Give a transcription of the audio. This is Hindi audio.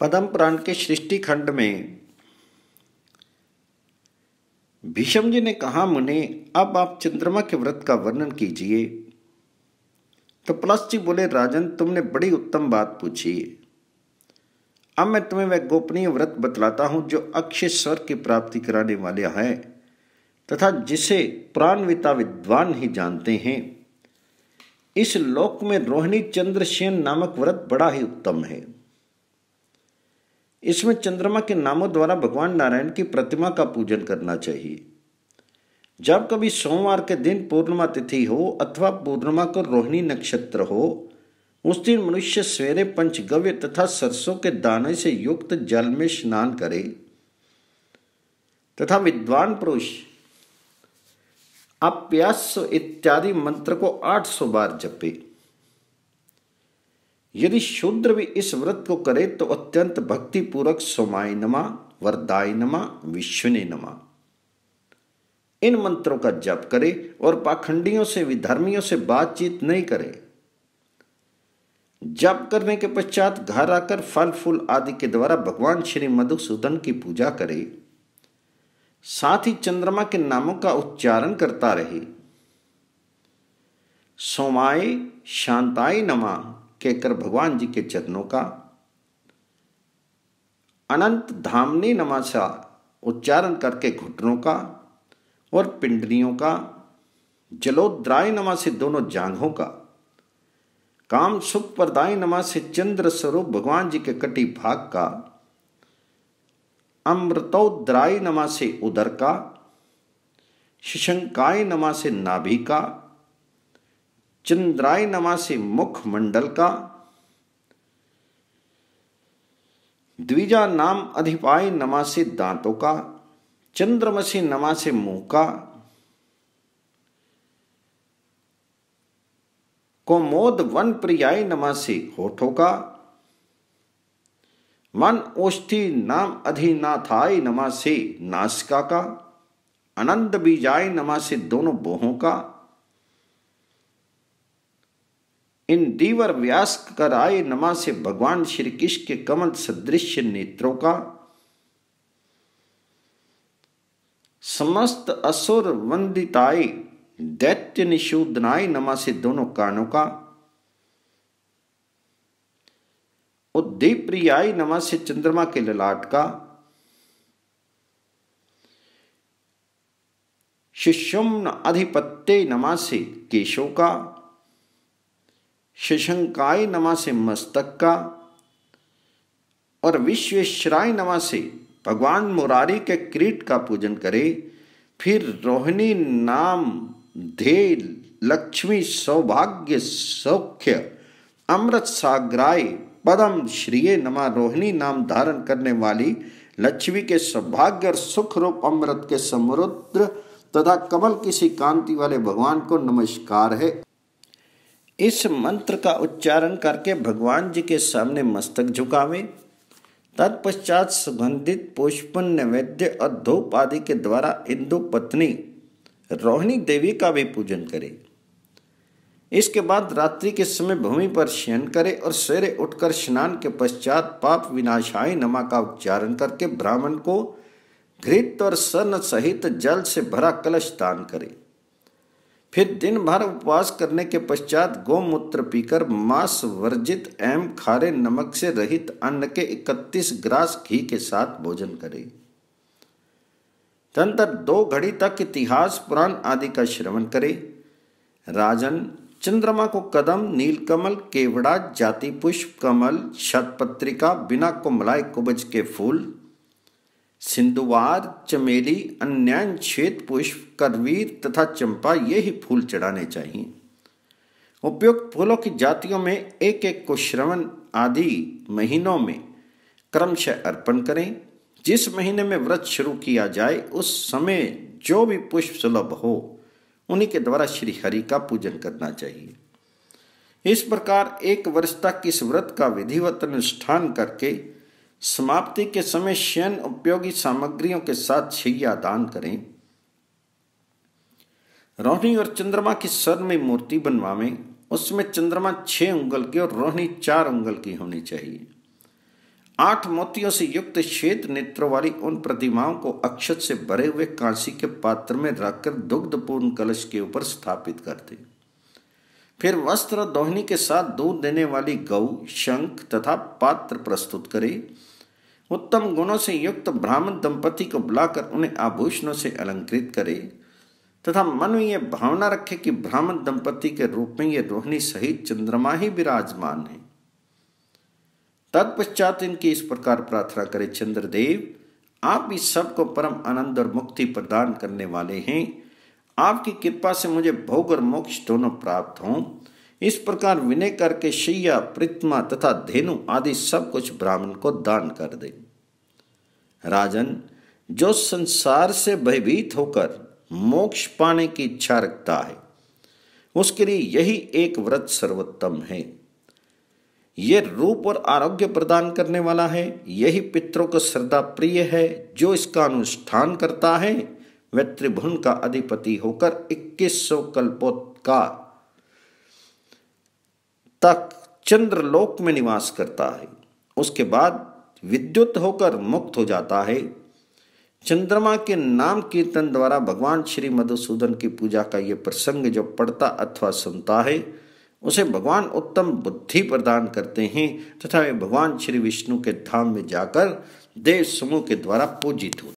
पदम प्राण के सृष्टि खंड में भीषम जी ने कहा मुने अब आप चंद्रमा के व्रत का वर्णन कीजिए तो प्लस जी बोले राजन तुमने बड़ी उत्तम बात पूछी अब मैं तुम्हें वह गोपनीय व्रत बतलाता हूं जो अक्षय स्वर की प्राप्ति कराने वाले है तथा जिसे प्राणविता विद्वान ही जानते हैं इस लोक में रोहिणी चंद्रसेन नामक व्रत बड़ा ही उत्तम है इसमें चंद्रमा के नामों द्वारा भगवान नारायण की प्रतिमा का पूजन करना चाहिए जब कभी सोमवार के दिन पूर्णिमा तिथि हो अथवा पूर्णिमा को रोहिणी नक्षत्र हो उस दिन मनुष्य सवेरे पंचगव्य तथा सरसों के दाने से युक्त जल में स्नान करे तथा विद्वान पुरुष अप्यास इत्यादि मंत्र को 800 बार जपे यदि शूद्र भी इस व्रत को करे तो अत्यंत भक्तिपूर्वक सोमाय नमा वरदाय नमा विश्वने नमा इन मंत्रों का जप करे और पाखंडियों से विधर्मियों से बातचीत नहीं करे जप करने के पश्चात घर आकर फल फूल आदि के द्वारा भगवान श्री मधुसूदन की पूजा करे साथ ही चंद्रमा के नामों का उच्चारण करता रहे सोमाय शांताय नमा कहकर भगवान जी के चरणों का अनंत धामनी नमाशा उच्चारण करके घुटनों का और पिंडरियों का जलोद्राय नमा से दोनों जांघों का काम सुख प्रदाय नमा से चंद्र स्वरूप भगवान जी के कटी भाग का अमृतोद्राय नमा से उदर का शिशंकाय नमा से नाभि का चंद्राय से मुख मंडल का द्विजा नाम अधिपाय नमासी दांतों का चंद्रमसी नमासी मुंह का कोमोद वन प्रियाय नमासी होठों का मन औष्ठि नाम अधिनाथाय से नासिका का अनंत बीजाय से दोनों बोहों का इन दीवर व्यास आए नमा से भगवान श्री कृष्ण के कमल सदृश नेत्रों का समस्त असुर वंदिताए दैत्य निशूदनाय नमा से दोनों कानों का उद्दीप्रियाय नमा से चंद्रमा के ललाट का शिष्युम्न अधिपत्य नमा से केशों का शशंकाय नमा से मस्तक का और विश्वेश्वराय नमा से भगवान मुरारी के क्रीट का पूजन करे फिर रोहिणी नाम ध्येय लक्ष्मी सौभाग्य सौख्य अमृत सागराय पदम श्रीय नमा रोहिणी नाम धारण करने वाली लक्ष्मी के सौभाग्य और सुख रूप अमृत के समुद्र तथा कमल किसी कांति वाले भगवान को नमस्कार है इस मंत्र का उच्चारण करके भगवान जी के सामने मस्तक झुकावे तत्पश्चात सुगंधित पुष्प नैवेद्य और धूप आदि के द्वारा इंदु पत्नी रोहिणी देवी का भी पूजन करे इसके बाद रात्रि के समय भूमि पर शयन करे और सवेरे उठकर स्नान के पश्चात पाप विनाशाय नमा का उच्चारण करके ब्राह्मण को घृत और सन सहित जल से भरा कलश दान करे फिर दिन भर उपवास करने के पश्चात गौमूत्र पीकर मांस वर्जित एवं खारे नमक से रहित अन्न के 31 ग्रास घी के साथ भोजन करें तंत्र दो घड़ी तक इतिहास पुराण आदि का श्रवण करें राजन चंद्रमा को कदम नीलकमल केवड़ा जाति पुष्प कमल शतपत्रिका बिना कुमलाय कुबज के फूल सिंधुवार चमेली अन्य छेद पुष्प करवीर तथा चंपा ये ही फूल चढ़ाने चाहिए उपयुक्त फूलों की जातियों में एक एक को श्रवण आदि महीनों में क्रमशः अर्पण करें जिस महीने में व्रत शुरू किया जाए उस समय जो भी पुष्प सुलभ हो उन्हीं के द्वारा श्री हरि का पूजन करना चाहिए इस प्रकार एक वर्ष तक इस व्रत का विधिवत अनुष्ठान करके समाप्ति के समय शयन उपयोगी सामग्रियों के साथ छैया दान करें रोहिणी और चंद्रमा की सर में मूर्ति बनवावें उसमें चंद्रमा छह उंगल की और रोहिणी चार उंगल की होनी चाहिए आठ मोतियों से युक्त श्वेत नेत्र वाली उन प्रतिमाओं को अक्षत से भरे हुए कांसी के पात्र में रखकर दुग्धपूर्ण कलश के ऊपर स्थापित कर फिर वस्त्र दोहनी के साथ दूध देने वाली गऊ शंख तथा पात्र प्रस्तुत करें उत्तम गुणों से युक्त ब्राह्मण दंपति को बुलाकर उन्हें आभूषणों से अलंकृत करे तथा मन में यह भावना रखे कि ब्राह्मण दंपति के रूप में ये रोहिणी सहित चंद्रमा ही विराजमान है तत्पश्चात इनकी इस प्रकार प्रार्थना करे चंद्रदेव आप इस सबको परम आनंद और मुक्ति प्रदान करने वाले हैं आपकी कृपा से मुझे भोग और मोक्ष दोनों प्राप्त हों इस प्रकार विनय करके शैया प्रतिमा तथा धेनु आदि सब कुछ ब्राह्मण को दान कर दे राजन जो संसार से भयभीत होकर मोक्ष पाने की इच्छा रखता है उसके लिए यही एक व्रत सर्वोत्तम है ये रूप और आरोग्य प्रदान करने वाला है यही पितरों को श्रद्धा प्रिय है जो इसका अनुष्ठान करता है वह त्रिभुवन का अधिपति होकर 2100 कल्पोत्कार तक चंद्रलोक में निवास करता है उसके बाद विद्युत होकर मुक्त हो जाता है चंद्रमा के नाम कीर्तन द्वारा भगवान श्री मधुसूदन की पूजा का ये प्रसंग जो पढ़ता अथवा सुनता है उसे भगवान उत्तम बुद्धि प्रदान करते हैं तथा वे भगवान श्री विष्णु के धाम में जाकर देव समूह के द्वारा पूजित होते